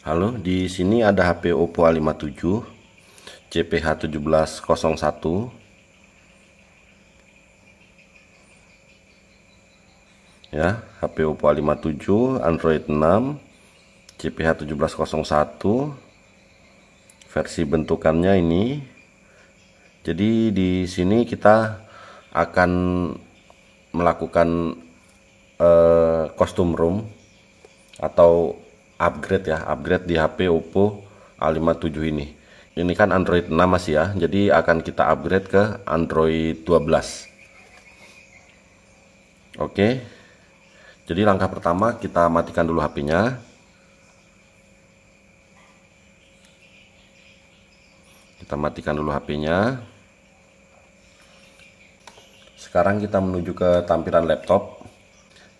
Halo, di sini ada HP Oppo A57 CPH1701 Ya, HP Oppo A57 Android 6 CPH1701 versi bentukannya ini. Jadi di sini kita akan melakukan uh, custom room atau upgrade ya upgrade di HP Oppo A57 ini ini kan Android 6 masih ya jadi akan kita upgrade ke Android 12 oke jadi langkah pertama kita matikan dulu HP-nya kita matikan dulu HP-nya sekarang kita menuju ke tampilan laptop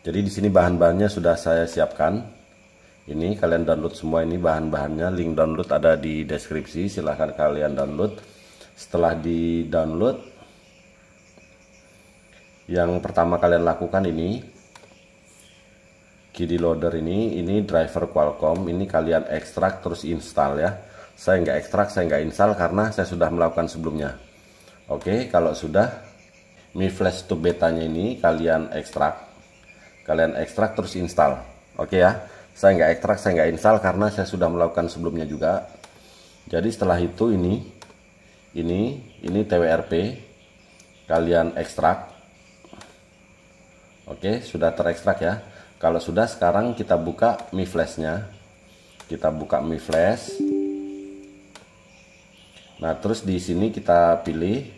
jadi di sini bahan-bahannya sudah saya siapkan ini kalian download semua ini bahan-bahannya link download ada di deskripsi silahkan kalian download setelah di download yang pertama kalian lakukan ini KD loader ini ini driver Qualcomm ini kalian ekstrak terus install ya saya nggak ekstrak saya nggak install karena saya sudah melakukan sebelumnya oke kalau sudah Mi Flash to betanya ini kalian ekstrak kalian ekstrak terus install oke ya saya nggak ekstrak saya nggak install karena saya sudah melakukan sebelumnya juga jadi setelah itu ini ini ini TWRP kalian ekstrak Oke sudah terekstrak ya kalau sudah sekarang kita buka Mi Flash-nya kita buka Mi Flash nah terus di sini kita pilih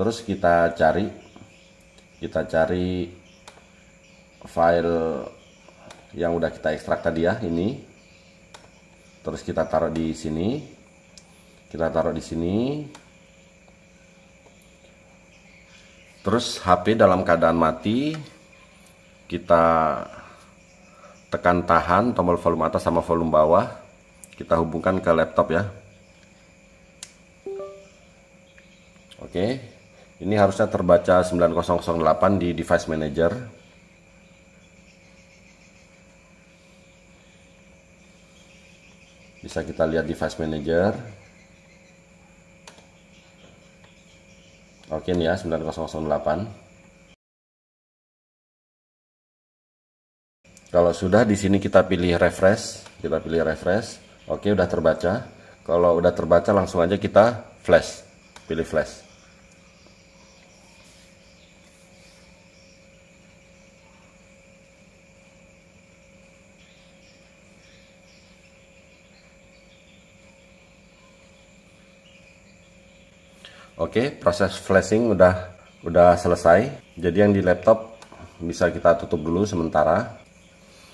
terus kita cari kita cari file yang udah kita ekstrak tadi ya ini terus kita taruh di sini kita taruh di sini terus HP dalam keadaan mati kita tekan tahan tombol volume atas sama volume bawah kita hubungkan ke laptop ya oke ini harusnya terbaca 9008 di device manager bisa kita lihat device manager oke ini ya 9008 kalau sudah di sini kita pilih refresh kita pilih refresh oke udah terbaca kalau udah terbaca langsung aja kita flash pilih flash Oke, proses flashing udah udah selesai. Jadi yang di laptop bisa kita tutup dulu sementara.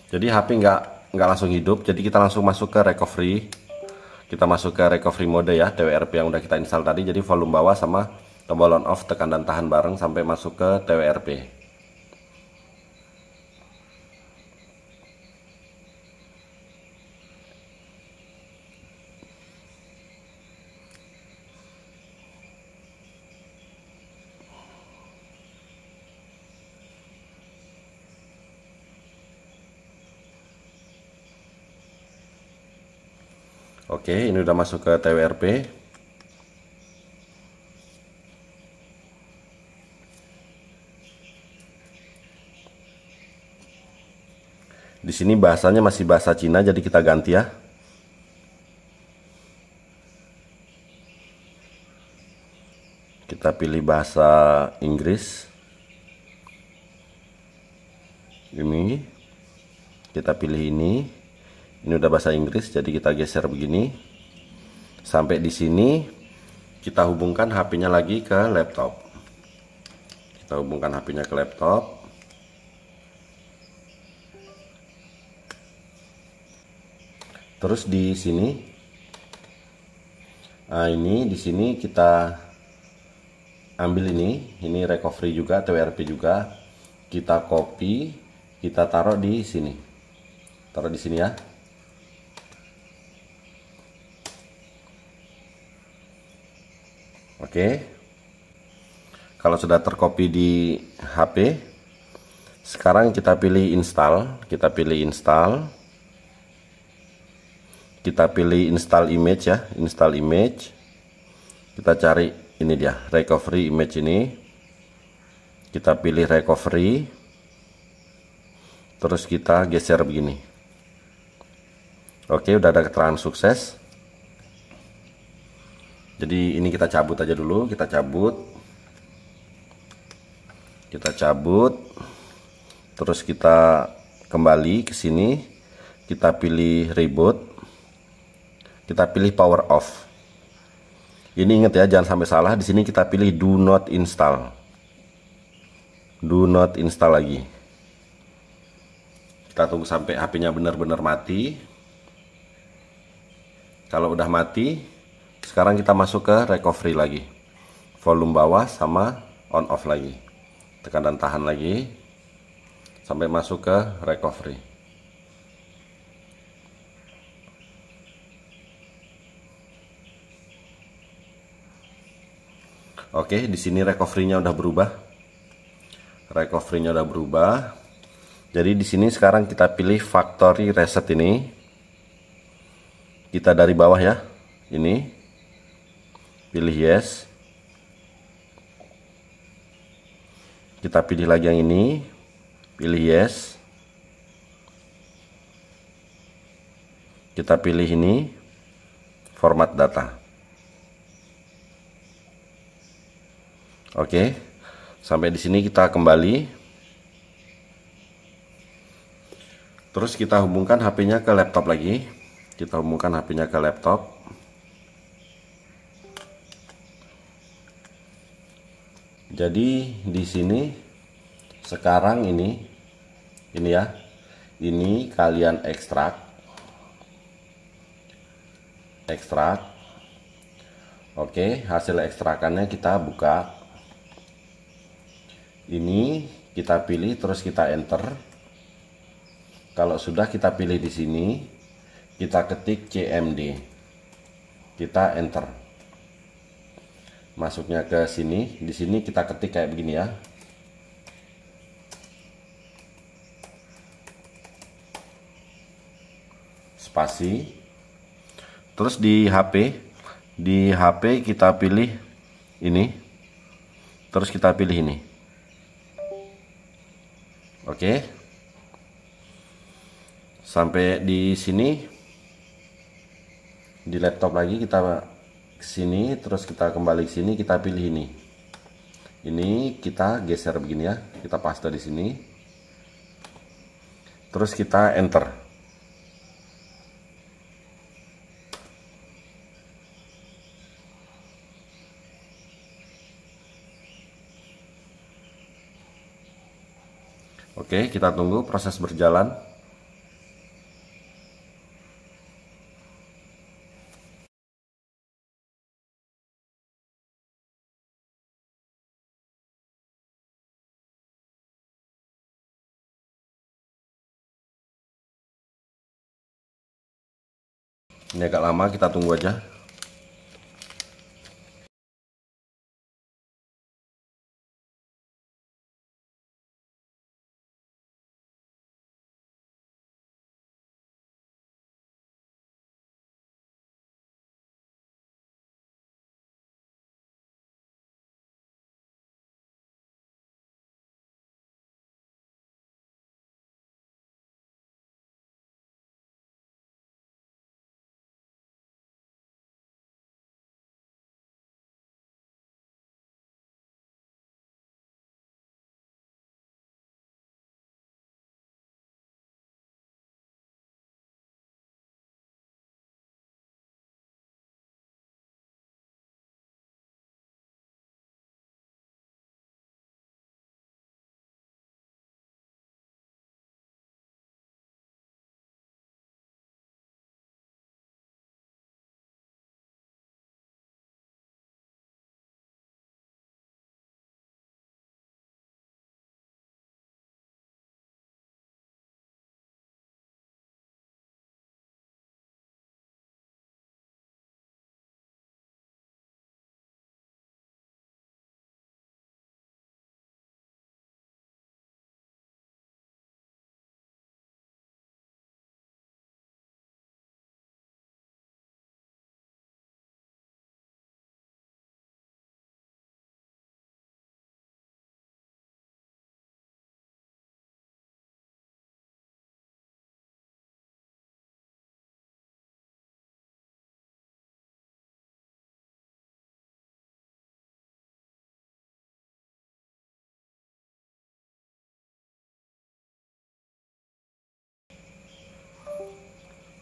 Jadi HP nggak nggak langsung hidup, jadi kita langsung masuk ke recovery. Kita masuk ke recovery mode ya, TWRP yang udah kita install tadi. Jadi volume bawah sama tombol on off tekan dan tahan bareng sampai masuk ke TWRP. Oke, ini udah masuk ke TWRP. Di sini bahasanya masih bahasa Cina, jadi kita ganti ya. Kita pilih bahasa Inggris. Ini. Kita pilih ini ini udah bahasa Inggris jadi kita geser begini sampai di sini kita hubungkan HP-nya lagi ke laptop kita hubungkan HP-nya ke laptop terus di sini nah ini di sini kita ambil ini ini recovery juga TWRP juga kita copy kita taruh di sini taruh di sini ya Oke. Kalau sudah tercopy di HP, sekarang kita pilih install, kita pilih install. Kita pilih install image ya, install image. Kita cari ini dia, recovery image ini. Kita pilih recovery. Terus kita geser begini. Oke, udah ada keterangan sukses jadi ini kita cabut aja dulu kita cabut kita cabut terus kita kembali ke sini kita pilih reboot kita pilih power off ini ingat ya jangan sampai salah di sini kita pilih do not install do not install lagi kita tunggu sampai HP-nya benar-benar mati kalau udah mati sekarang kita masuk ke recovery lagi. Volume bawah sama on off lagi. Tekan dan tahan lagi sampai masuk ke recovery. Oke, di sini recovery-nya udah berubah. Recovery-nya udah berubah. Jadi di sini sekarang kita pilih factory reset ini. Kita dari bawah ya. Ini pilih yes kita pilih lagi yang ini pilih yes kita pilih ini format data oke sampai di sini kita kembali terus kita hubungkan HP-nya ke laptop lagi kita hubungkan HP-nya ke laptop jadi di sini sekarang ini ini ya ini kalian ekstrak ekstrak oke hasil ekstrakannya kita buka ini kita pilih terus kita enter kalau sudah kita pilih di sini kita ketik CMD kita enter masuknya ke sini di sini kita ketik kayak begini ya spasi terus di HP di HP kita pilih ini terus kita pilih ini oke sampai di sini di laptop lagi kita ke sini terus kita kembali ke sini kita pilih ini ini kita geser begini ya kita paste di sini terus kita enter Oke, kita tunggu proses berjalan. ini agak lama kita tunggu aja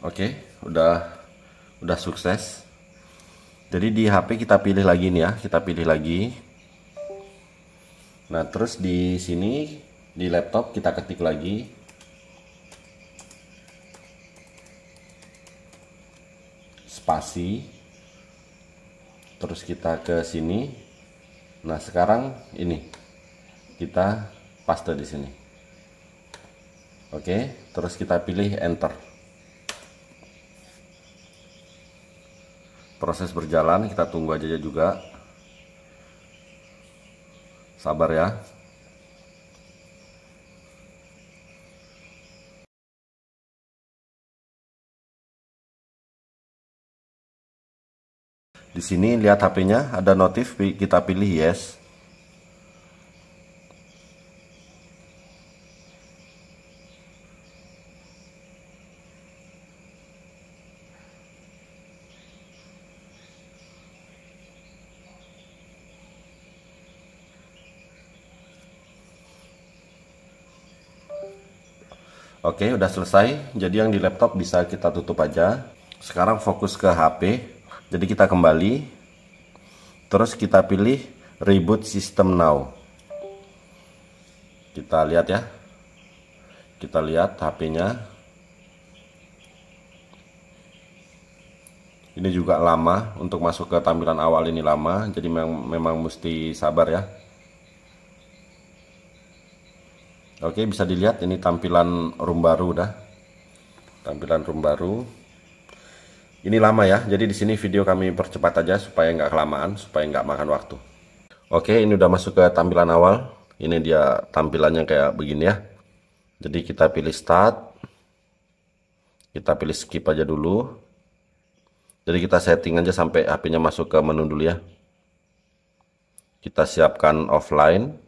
oke okay, udah udah sukses jadi di HP kita pilih lagi nih ya kita pilih lagi nah terus di sini di laptop kita ketik lagi spasi terus kita ke sini nah sekarang ini kita paste di sini oke terus kita pilih enter proses berjalan kita tunggu aja juga sabar ya di sini lihat HP-nya ada notif kita pilih yes Oke, udah selesai. Jadi yang di laptop bisa kita tutup aja. Sekarang fokus ke HP. Jadi kita kembali. Terus kita pilih reboot system now. Kita lihat ya. Kita lihat HP-nya. Ini juga lama untuk masuk ke tampilan awal ini lama, jadi memang, memang mesti sabar ya. Oke bisa dilihat ini tampilan room baru dah tampilan room baru ini lama ya jadi di sini video kami percepat aja supaya nggak kelamaan supaya nggak makan waktu oke ini udah masuk ke tampilan awal ini dia tampilannya kayak begini ya jadi kita pilih start kita pilih skip aja dulu jadi kita setting aja sampai HP-nya masuk ke menu dulu ya kita siapkan offline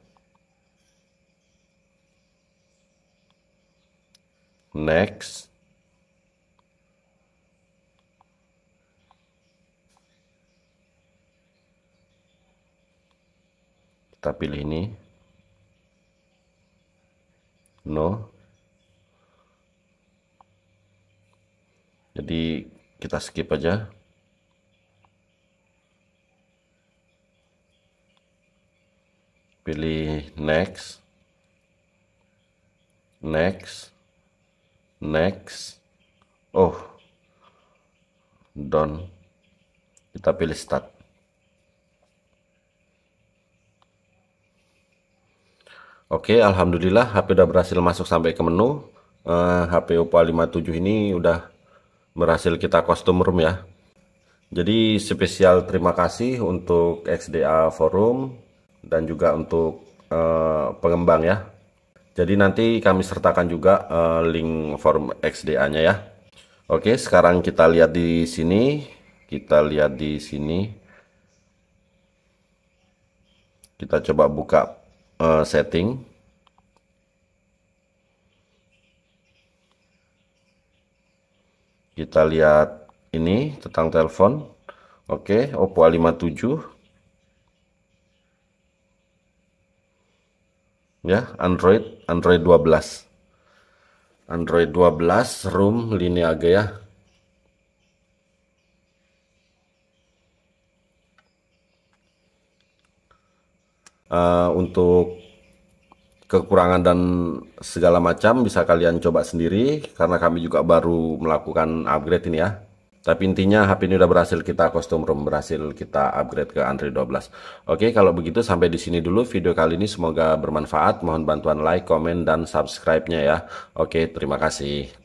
next kita pilih ini no jadi kita skip aja pilih next next next oh done kita pilih start Oke, alhamdulillah HP udah berhasil masuk sampai ke menu. Uh, eh, HP Oppo 57 ini udah berhasil kita custom room ya. Jadi spesial terima kasih untuk XDA Forum dan juga untuk uh, pengembang ya jadi nanti kami sertakan juga uh, link form XDA-nya ya. Oke, sekarang kita lihat di sini. Kita lihat di sini. Kita coba buka uh, setting. Kita lihat ini tentang telepon. Oke, Oppo A57. Ya, Android Android 12 Android 12 room lini agak ya uh, untuk kekurangan dan segala macam bisa kalian coba sendiri karena kami juga baru melakukan upgrade ini ya tapi intinya HP ini udah berhasil kita custom rom, berhasil kita upgrade ke Android 12. Oke, kalau begitu sampai di sini dulu video kali ini semoga bermanfaat. Mohon bantuan like, komen, dan subscribe-nya ya. Oke, terima kasih.